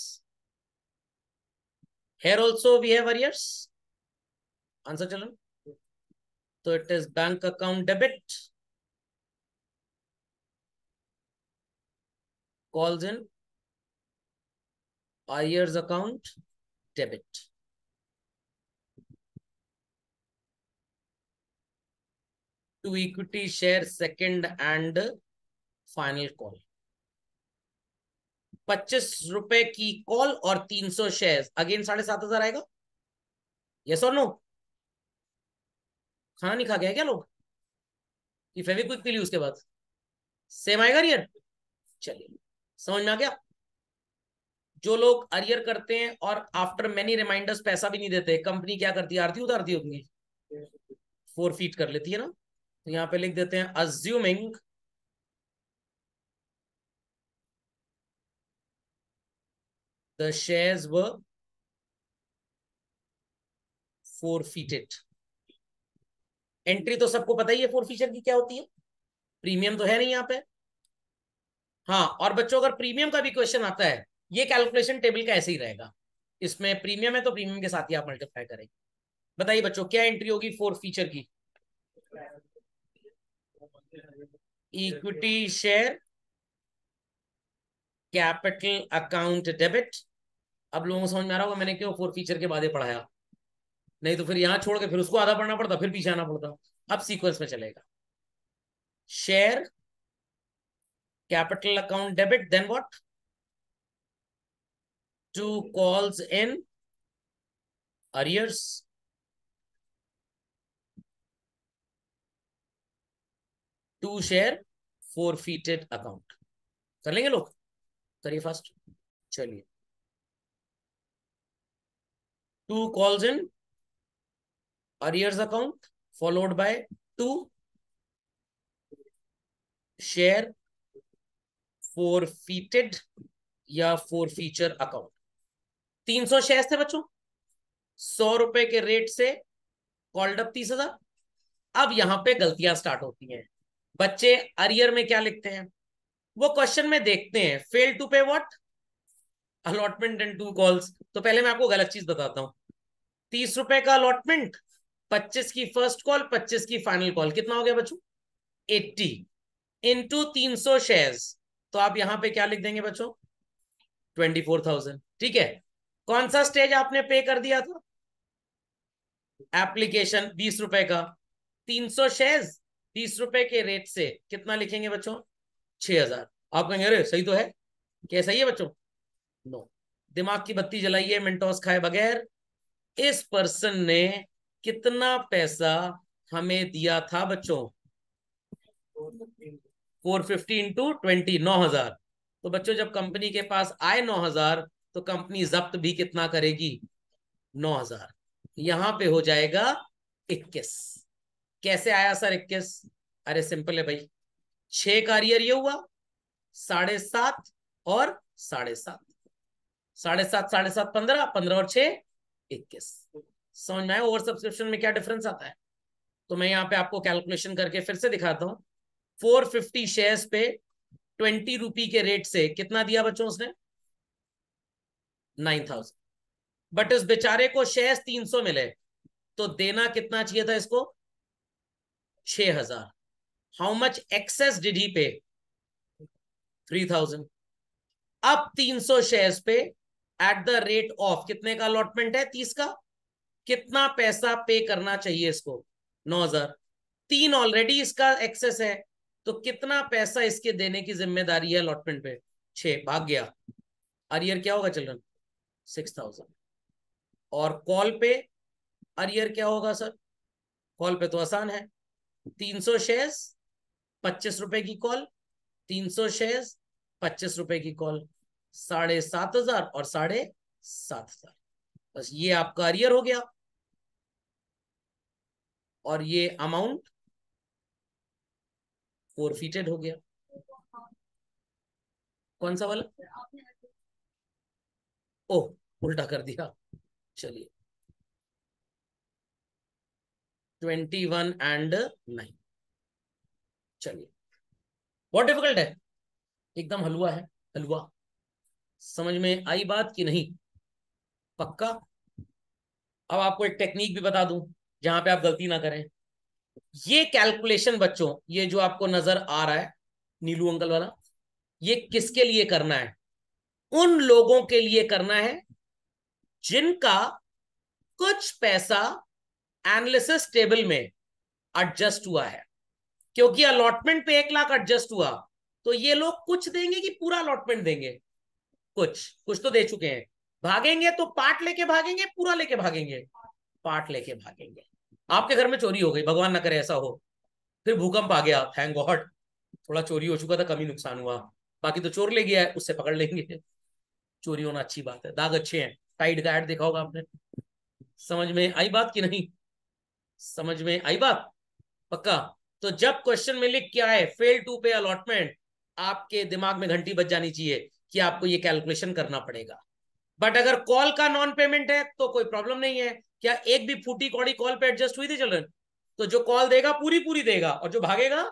A: Here also we have arrears. Answer, gentlemen. So it is bank account debit. Calls in arrears account debit. To equity share second and final call. पच्चीस रुपए की कॉल और तीन सौ शेयर अगेन साढ़े सात हजार आएगा यस और नो खाना नहीं खा गया क्या लोग फेविक्विक पी ली उसके बाद सेम आएगा अरियर चलिए समझ में आ गया जो लोग अरियर करते हैं और आफ्टर मेनी रिमाइंडर्स पैसा भी नहीं देते कंपनी क्या करती है आरती उतारती है फोर फीट कर लेती है ना तो यहाँ पे लिख देते हैं assuming the shares were forfeited. Entry तो सबको पता ही है फोरफीचर की क्या होती है प्रीमियम तो है नहीं यहां पे हाँ और बच्चों अगर प्रीमियम का भी क्वेश्चन आता है ये कैलकुलेशन टेबल का ऐसे ही रहेगा इसमें प्रीमियम है तो प्रीमियम के साथ ही आप मल्टीप्लाई करेंगे बताइए बच्चों क्या एंट्री होगी फोर फीचर की equity share capital account debit अब लोगों को समझ में आ रहा होगा मैंने क्यों फोर फीचर के बाद पढ़ाया नहीं तो फिर यहां छोड़ के फिर उसको आधा पढ़ना पड़ता फिर पीछे आना पड़ता अब सीक्वेंस में चलेगा share capital account debit then what to calls in arrears to share forfeited account कर लेंगे लोग करिए फर्स्ट चलिए two calls in arrears account followed by two share forfeited या फोर फीचर अकाउंट तीन सौ शेयर थे बच्चों सौ रुपए के रेट से कॉल्ड अप तीस हजार अब यहां पे गलतियां स्टार्ट होती हैं बच्चे अरियर में क्या लिखते हैं वो क्वेश्चन में देखते हैं fail to pay what allotment and to calls तो पहले मैं आपको गलत चीज बताता हूं तीस रुपए का अलॉटमेंट पच्चीस की फर्स्ट कॉल पच्चीस की फाइनल कॉल कितना हो गया बच्चों एट्टी इंटू तीन सौ शेयर तो आप यहां पे क्या लिख देंगे बच्चों ट्वेंटी फोर थाउजेंड ठीक है कौन सा स्टेज आपने पे कर दिया था एप्लीकेशन बीस रुपए का तीन सौ शेयर बीस रुपए के रेट से कितना लिखेंगे बच्चों छह हजार आप कहेंगे अरे सही तो है क्या सही है बच्चों नो दिमाग की बत्ती जलाइए मिनटॉस खाए बगैर इस पर्सन ने कितना पैसा हमें दिया था बच्चों फोर फिफ्टी इंटू ट्वेंटी नौ हजार तो बच्चों जब कंपनी के पास आए नौ हजार तो कंपनी जब्त भी कितना करेगी नौ हजार यहां पर हो जाएगा इक्कीस कैसे आया सर इक्कीस अरे सिंपल है भाई छे कारियर ये हुआ साढ़े सात और साढ़े सात साढ़े सात साढ़े सात पंद्रह पंद्रह और छ इक्कीस समझ में ओवर सब्सक्रिप्शन में क्या डिफरेंस आता है तो मैं यहाँ पे आपको कैलकुलेशन करके फिर से दिखाता हूँ फोर फिफ्टी शेयर पे ट्वेंटी रुपी के रेट से कितना दिया बच्चों उसने नाइन थाउजेंड बट इस बेचारे को शेयर तीन सौ मिले तो देना कितना चाहिए था इसको छ हजार हाउ मच एक्सेस डिडी पे थ्री थाउजेंड अब तीन सौ शेयर पे एट द रेट ऑफ कितने का अलॉटमेंट है तीस का कितना पैसा पे करना चाहिए इसको नौ हजार तीन ऑलरेडी इसका एक्सेस है तो कितना पैसा इसके देने की जिम्मेदारी है अलॉटमेंट पे छे भाग गया अरियर क्या होगा चिल्ड्रन सिक्स थाउजेंड और कॉल पे अरियर क्या होगा सर कॉल पे तो आसान है तीन सौ शेयर पच्चीस रुपए की कॉल तीन सौ शेयर पच्चीस रुपए की कॉल साढ़े सात हजार और साढ़े सात हजार बस ये आपका अरियर हो गया और ये अमाउंट फोरफिटेड हो गया कौन सा वाला ओह उल्टा कर दिया चलिए ट्वेंटी वन एंड नाइन चलिए बहुत डिफिकल्ट है एकदम हलवा है हलवा समझ में आई बात कि नहीं पक्का अब आपको एक टेक्निक भी बता दूं जहां पे आप गलती ना करें ये कैलकुलेशन बच्चों ये जो आपको नजर आ रहा है नीलू अंकल वाला ये किसके लिए करना है उन लोगों के लिए करना है जिनका कुछ पैसा एनालिसिस टेबल में एडजस्ट हुआ है क्योंकि अलॉटमेंट पे एक लाख एडजस्ट हुआ तो ये लोग कुछ देंगे कि पूरा अलॉटमेंट देंगे कुछ कुछ तो दे चुके हैं भागेंगे तो पार्ट लेके भागेंगे पूरा लेके भागेंगे पार्ट लेके भागेंगे आपके घर में चोरी हो गई भगवान ना करे ऐसा हो फिर भूकंप आ गया थैंक गॉड थोड़ा चोरी हो चुका था कमी नुकसान हुआ बाकी तो चोर ले गया है उससे पकड़ लेंगे चोरी होना अच्छी बात है दाग अच्छे हैं टाइट का एड देखा होगा आपने समझ में आई बात की नहीं समझ में आई बात पक्का तो जब क्वेश्चन में लिख क्या है फेल टू पे अलॉटमेंट आपके दिमाग में घंटी बज जानी चाहिए कि आपको ये कैलकुलेशन करना पड़ेगा बट अगर कॉल का नॉन पेमेंट है तो कोई प्रॉब्लम नहीं है क्या एक भी फूटी कौड़ी कॉल पे एडजस्ट हुई थी चिल्ड्रन तो जो कॉल देगा पूरी पूरी देगा और जो भागेगा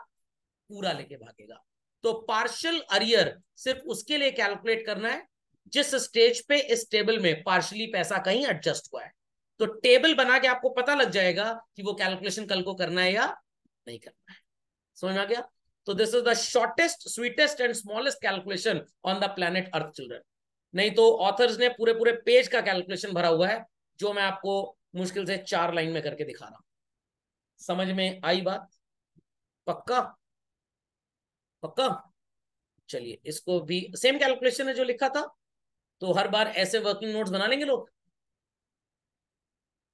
A: पूरा लेके भागेगा तो पार्शल अरियर सिर्फ उसके लिए कैलकुलेट करना है जिस स्टेज पे इस टेबल में पार्शली पैसा कहीं एडजस्ट हुआ है तो टेबल बना के आपको पता लग जाएगा कि वो कैलकुलेशन कल को करना है या नहीं करना है समझ में आ गया तो this is the shortest sweetest and smallest calculation on the planet earth children नहीं तो ऑथर्स ने पूरे पूरे पेज का कैलकुलेशन भरा हुआ है जो मैं आपको मुश्किल से चार लाइन में करके दिखा रहा हूं समझ में आई बात पक्का पक्का चलिए इसको भी सेम कैलकुलेशन है जो लिखा था तो हर बार ऐसे वर्किंग नोट्स बना लेंगे लोग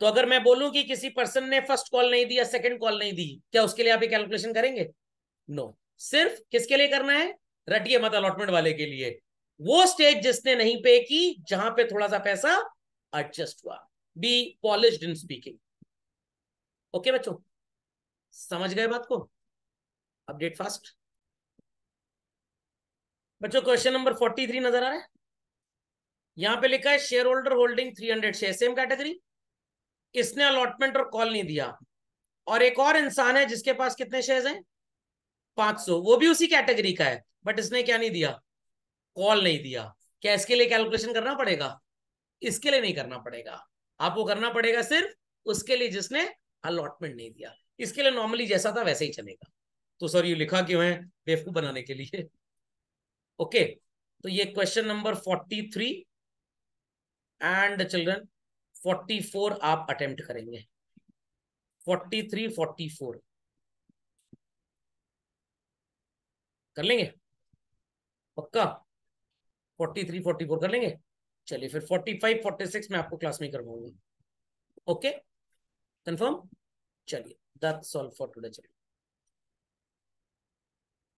A: तो अगर मैं बोलूं कि किसी पर्सन ने फर्स्ट कॉल नहीं दी या सेकंड कॉल नहीं दी क्या उसके लिए आप ये कैलकुलेशन करेंगे नो no. सिर्फ किसके लिए करना है रटिए मत अलॉटमेंट वाले के लिए वो स्टेज जिसने नहीं पे की जहां पे थोड़ा सा पैसा एडजस्ट हुआ be polish in speaking okay बच्चों समझ गए बात को अपडेट फास्ट बच्चों क्वेश्चन नंबर फोर्टी थ्री नजर आ रहा है यहां पे लिखा है share holder holding three hundred share same category इसने अलॉटमेंट और कॉल नहीं दिया और एक और इंसान है जिसके पास कितने शेयर्स हैं पांच सौ वो भी उसी कैटेगरी का है बट इसने क्या नहीं दिया कॉल नहीं दिया क्या इसके लिए कैलकुलेशन करना पड़ेगा इसके लिए नहीं करना पड़ेगा आपको करना पड़ेगा सिर्फ उसके लिए जिसने अलॉटमेंट नहीं दिया इसके लिए नॉर्मली जैसा था वैसे ही चलेगा तो सर ये लिखा क्यों है बेवकूफ बनाने के लिए ओके तो ये question number forty three and children forty four आप अटेम्प्ट करेंगे फोर्टी थ्री फोर्टी फोर कर लेंगे पक्का फोर्टी थ्री फोर्टी फोर कर लेंगे चलिए फिर फोर्टी फाइव फोर्टी सिक्स में आपको क्लास में करवाऊंगा ओके कंफर्म चलिए दैट्स ऑल फॉर टुडे चलिए